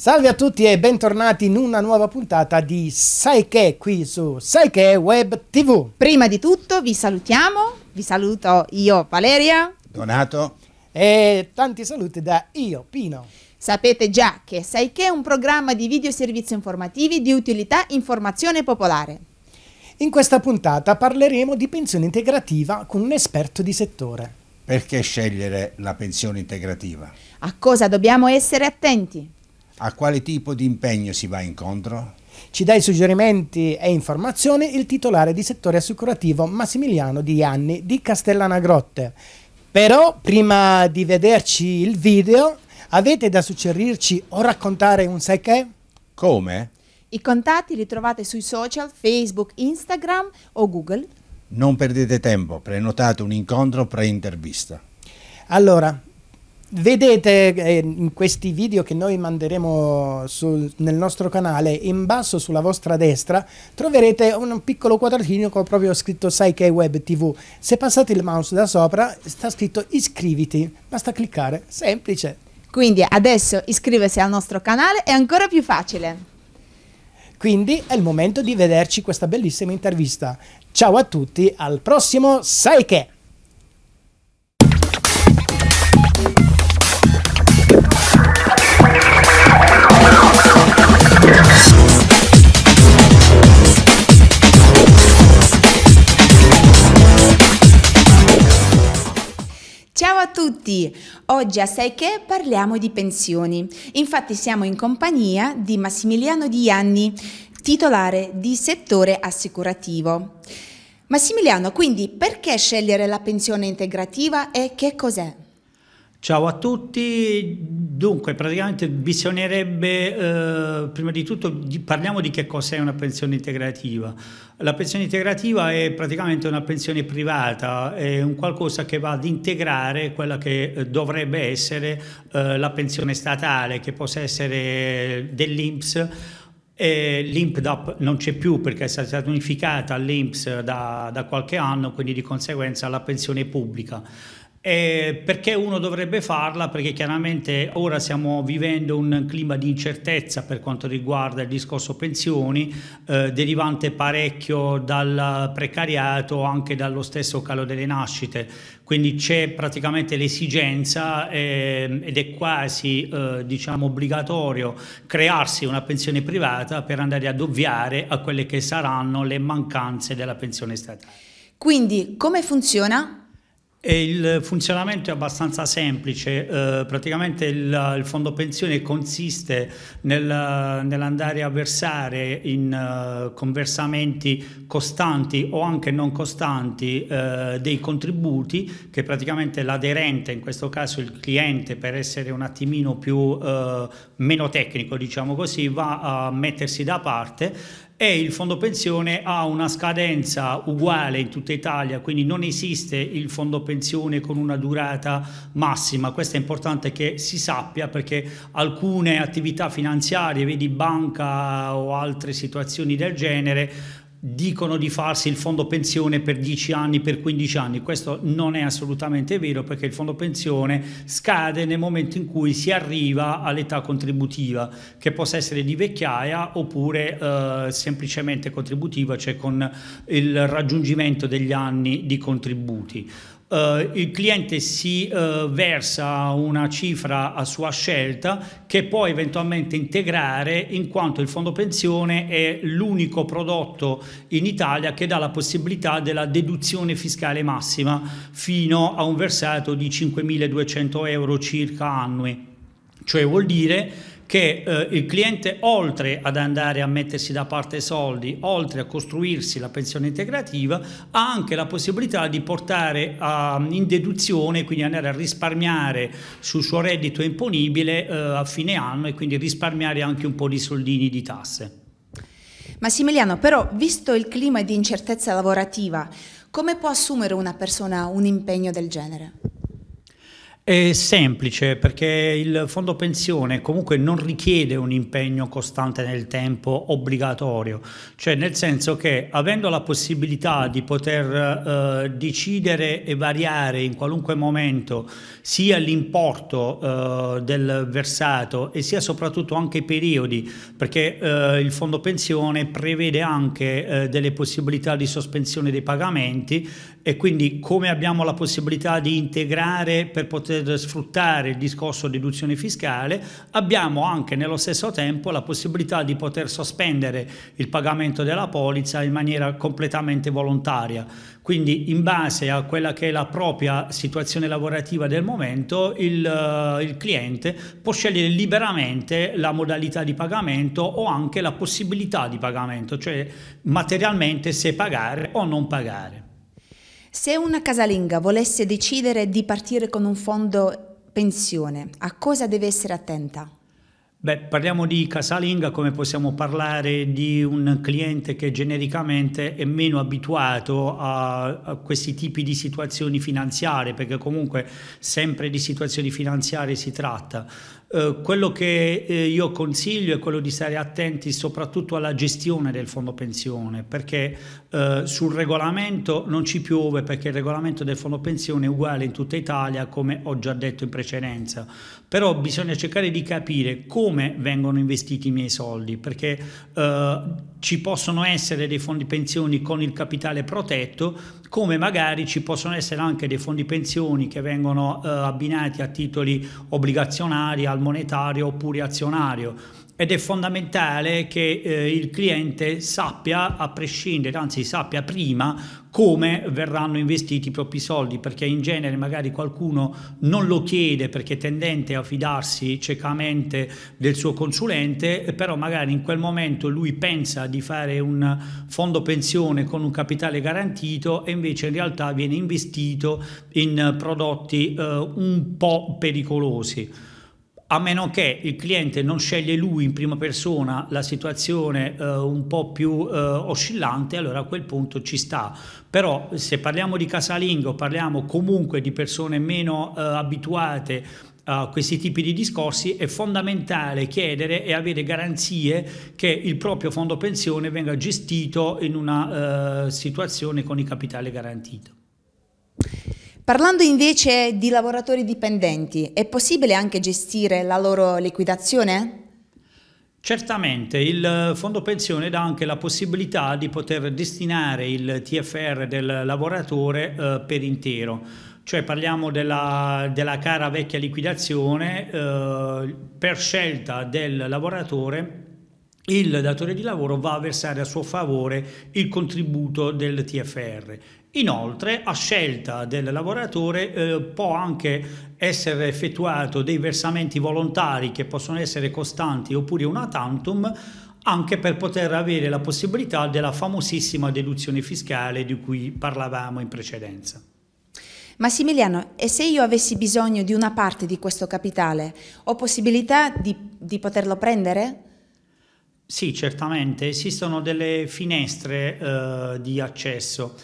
Salve a tutti e bentornati in una nuova puntata di Sai che qui su Sai che Web TV. Prima di tutto vi salutiamo, vi saluto io Valeria, Donato e tanti saluti da io Pino. Sapete già che Sai che è un programma di video servizi informativi di utilità informazione popolare. In questa puntata parleremo di pensione integrativa con un esperto di settore. Perché scegliere la pensione integrativa? A cosa dobbiamo essere attenti? A quale tipo di impegno si va incontro? Ci dai suggerimenti e informazioni il titolare di settore assicurativo Massimiliano Di Anni di Castellana Grotte. Però prima di vederci il video, avete da suggerirci o raccontare un sai che? Come? I contatti li trovate sui social Facebook, Instagram o Google. Non perdete tempo, prenotate un incontro pre-intervista. Allora, Vedete eh, in questi video che noi manderemo su, nel nostro canale, in basso sulla vostra destra troverete un piccolo quadratino con proprio scritto Sai Web TV. Se passate il mouse da sopra sta scritto iscriviti, basta cliccare, semplice. Quindi adesso iscriversi al nostro canale è ancora più facile. Quindi è il momento di vederci questa bellissima intervista. Ciao a tutti, al prossimo Sai tutti! Oggi a Sai che parliamo di pensioni. Infatti siamo in compagnia di Massimiliano Dianni, titolare di settore assicurativo. Massimiliano, quindi perché scegliere la pensione integrativa e che cos'è? Ciao a tutti, dunque praticamente bisognerebbe, eh, prima di tutto di, parliamo di che cos'è una pensione integrativa. La pensione integrativa è praticamente una pensione privata, è un qualcosa che va ad integrare quella che eh, dovrebbe essere eh, la pensione statale, che possa essere dell'Inps L'IMPDAP non c'è più perché è stata unificata all'INPS da, da, qualche anno, quindi di conseguenza la pensione pubblica. Eh, perché uno dovrebbe farla? Perché chiaramente ora stiamo vivendo un clima di incertezza per quanto riguarda il discorso pensioni, eh, derivante parecchio dal precariato, anche dallo stesso calo delle nascite. Quindi c'è praticamente l'esigenza eh, ed è quasi eh, diciamo obbligatorio crearsi una pensione privata per andare ad ovviare a quelle che saranno le mancanze della pensione statale. Quindi come funziona? E il funzionamento è abbastanza semplice, eh, praticamente il, il, fondo pensione consiste nel, nell'andare a versare in uh, conversamenti costanti o anche non costanti uh, dei contributi che praticamente l'aderente, in questo caso il cliente per essere un attimino più uh, meno tecnico diciamo così, va a mettersi da parte e il fondo pensione ha una scadenza uguale in tutta Italia, quindi non esiste il fondo pensione con una durata massima. Questo è importante che si sappia perché alcune attività finanziarie, vedi banca o altre situazioni del genere, dicono di farsi il fondo pensione per 10 anni, per 15 anni. Questo non è assolutamente vero perché il fondo pensione scade nel momento in cui si arriva all'età contributiva, che possa essere di vecchiaia oppure eh, semplicemente contributiva, cioè con il raggiungimento degli anni di contributi eh, il cliente si eh, versa una cifra a sua scelta che può eventualmente integrare in quanto il fondo pensione è l'unico prodotto in Italia che dà la possibilità della deduzione fiscale massima fino a un versato di 5.200 euro circa annui. Cioè vuol dire che eh, il cliente oltre ad andare a mettersi da parte soldi, oltre a costruirsi la pensione integrativa, ha anche la possibilità di portare a, ehm, in deduzione, quindi andare a risparmiare sul suo reddito imponibile eh, a fine anno e quindi risparmiare anche un po' di soldini di tasse. Massimiliano, però, visto il clima di incertezza lavorativa, come può assumere una persona un impegno del genere? È semplice perché il fondo pensione comunque non richiede un impegno costante nel tempo obbligatorio, cioè nel senso che avendo la possibilità di poter eh, decidere e variare in qualunque momento sia l'importo eh, del versato e sia soprattutto anche i periodi, perché eh, il fondo pensione prevede anche eh, delle possibilità di sospensione dei pagamenti e quindi come abbiamo la possibilità di integrare per poter poter sfruttare il discorso deduzione fiscale, abbiamo anche nello stesso tempo la possibilità di poter sospendere il pagamento della polizza in maniera completamente volontaria. Quindi in base a quella che è la propria situazione lavorativa del momento, il, eh, il cliente può scegliere liberamente la modalità di pagamento o anche la possibilità di pagamento, cioè materialmente se pagare o non pagare. Se una casalinga volesse decidere di partire con un fondo pensione, a cosa deve essere attenta? Beh, parliamo di casalinga come possiamo parlare di un cliente che genericamente è meno abituato a, a, questi tipi di situazioni finanziarie, perché comunque sempre di situazioni finanziarie si tratta. Eh, quello che eh, io consiglio è quello di stare attenti soprattutto alla gestione del fondo pensione, perché eh, sul regolamento non ci piove, perché il regolamento del fondo pensione è uguale in tutta Italia, come ho già detto in precedenza. Però bisogna cercare di capire come come vengono investiti i miei soldi, perché eh, ci possono essere dei fondi pensioni con il capitale protetto, come magari ci possono essere anche dei fondi pensioni che vengono eh, abbinati a titoli obbligazionari, al monetario oppure azionario ed è fondamentale che eh, il cliente sappia, a prescindere, anzi sappia prima come verranno investiti i propri soldi, perché in genere magari qualcuno non lo chiede perché è tendente a fidarsi ciecamente del suo consulente, però magari in quel momento lui pensa di fare un fondo pensione con un capitale garantito e invece in realtà viene investito in prodotti eh, un po' pericolosi a meno che il cliente non sceglie lui in prima persona la situazione eh, un po' più eh, oscillante, allora a quel punto ci sta. Però se parliamo di casalingo, parliamo comunque di persone meno eh, abituate a questi tipi di discorsi, è fondamentale chiedere e avere garanzie che il proprio fondo pensione venga gestito in una eh, situazione con il capitale garantito. Parlando invece di lavoratori dipendenti, è possibile anche gestire la loro liquidazione? Certamente, il fondo pensione dà anche la possibilità di poter destinare il TFR del lavoratore eh, per intero, cioè parliamo della, della cara vecchia liquidazione eh, per scelta del lavoratore il datore di lavoro va a versare a suo favore il contributo del TFR. Inoltre, a scelta del lavoratore eh, può anche essere effettuato dei versamenti volontari che possono essere costanti oppure una tantum anche per poter avere la possibilità della famosissima deduzione fiscale di cui parlavamo in precedenza. Massimiliano, e se io avessi bisogno di una parte di questo capitale, ho possibilità di, di poterlo prendere? Sì, certamente, esistono delle finestre eh, di accesso.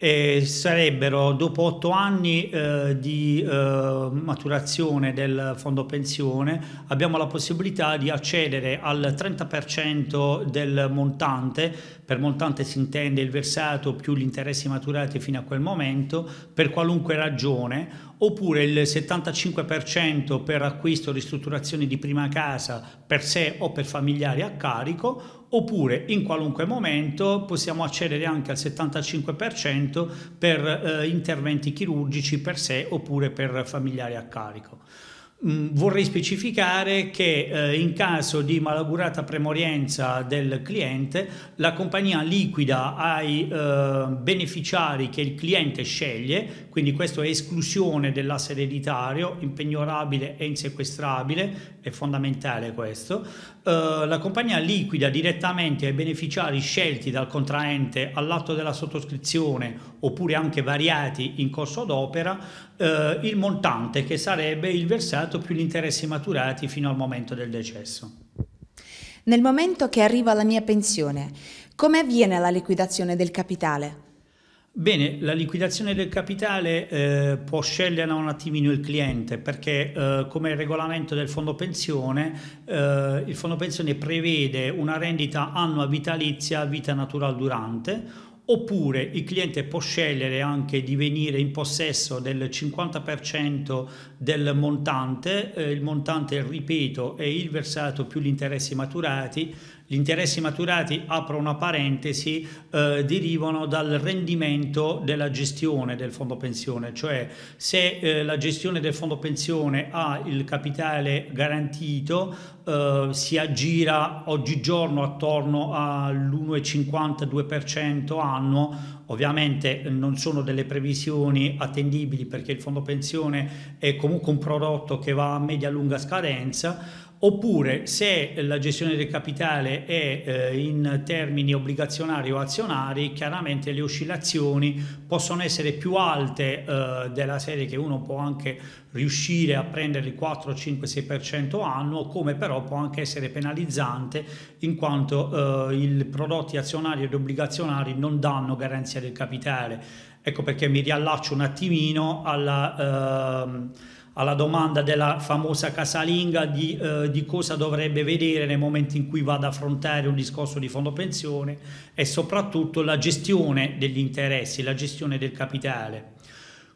Eh, sarebbero dopo otto anni eh, di eh, maturazione del fondo pensione abbiamo la possibilità di accedere al 30% del montante per montante si intende il versato più gli interessi maturati fino a quel momento, per qualunque ragione, oppure il 75% per acquisto o ristrutturazione di prima casa per sé o per familiari a carico, oppure in qualunque momento possiamo accedere anche al 75% per eh, interventi chirurgici per sé oppure per familiari a carico. Mm, vorrei specificare che eh, in caso di malaugurata premorienza del cliente, la compagnia liquida ai eh, beneficiari che il cliente sceglie, quindi questo è esclusione dell'asse ereditario, impegnorabile e insequestrabile, è fondamentale questo, eh, la compagnia liquida direttamente ai beneficiari scelti dal contraente all'atto della sottoscrizione oppure anche variati in corso d'opera eh, il montante che sarebbe il versato più gli interessi maturati fino al momento del decesso. Nel momento che arriva la mia pensione, come avviene la liquidazione del capitale? Bene, la liquidazione del capitale eh, può scegliere un attimino il cliente perché eh, come regolamento del fondo pensione, eh, il fondo pensione prevede una rendita annua vitalizia vita natural durante oppure il cliente può scegliere anche di venire in possesso del 50% del montante, eh, il montante ripeto è il versato più gli interessi maturati gli interessi maturati, apro una parentesi, eh, derivano dal rendimento della gestione del fondo pensione, cioè se eh, la gestione del fondo pensione ha il capitale garantito eh, si aggira oggigiorno attorno all'1,52% anno Ovviamente eh, non sono delle previsioni attendibili perché il fondo pensione è comunque un prodotto che va a media-lunga scadenza, oppure se la gestione del capitale è eh, in termini obbligazionari o azionari, chiaramente le oscillazioni possono essere più alte eh, della serie che uno può anche riuscire a prendere il 4, 5, 6% annuo, come però può anche essere penalizzante in quanto eh, i prodotti azionari ed obbligazionari non danno garanzia del capitale. Ecco perché mi riallaccio un attimino alla... Ehm, alla domanda della famosa casalinga di, eh, di, cosa dovrebbe vedere nel momento in cui va ad affrontare un discorso di fondo pensione e soprattutto la gestione degli interessi, la gestione del capitale.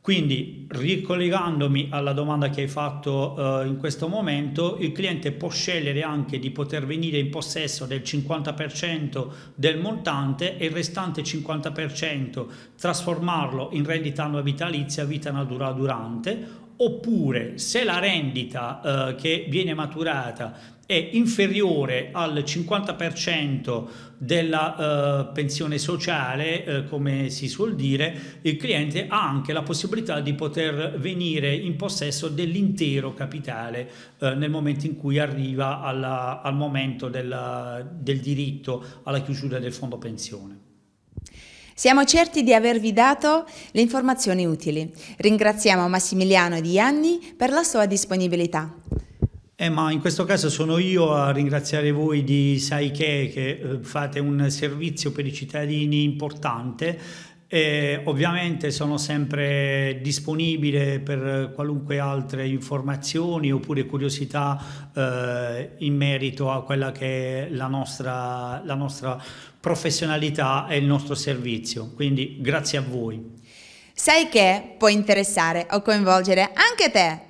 Quindi, ricollegandomi alla domanda che hai fatto eh, in questo momento, il cliente può scegliere anche di poter venire in possesso del 50% del montante e il restante 50% trasformarlo in rendita annua vitalizia, vita natura durante oppure se la rendita eh, che viene maturata è inferiore al 50% della eh, pensione sociale, eh, come si suol dire, il cliente ha anche la possibilità di poter venire in possesso dell'intero capitale eh, nel momento in cui arriva alla, al momento della, del diritto alla chiusura del fondo pensione. Siamo certi di avervi dato le informazioni utili. Ringraziamo Massimiliano Di Anni per la sua disponibilità. Eh, ma in questo caso sono io a ringraziare voi di Sai Che, che eh, fate un servizio per i cittadini importante e ovviamente sono sempre disponibile per qualunque altre informazioni oppure curiosità eh, in merito a quella che è la nostra, la nostra professionalità e il nostro servizio. Quindi grazie a voi. Sai che può interessare o coinvolgere anche te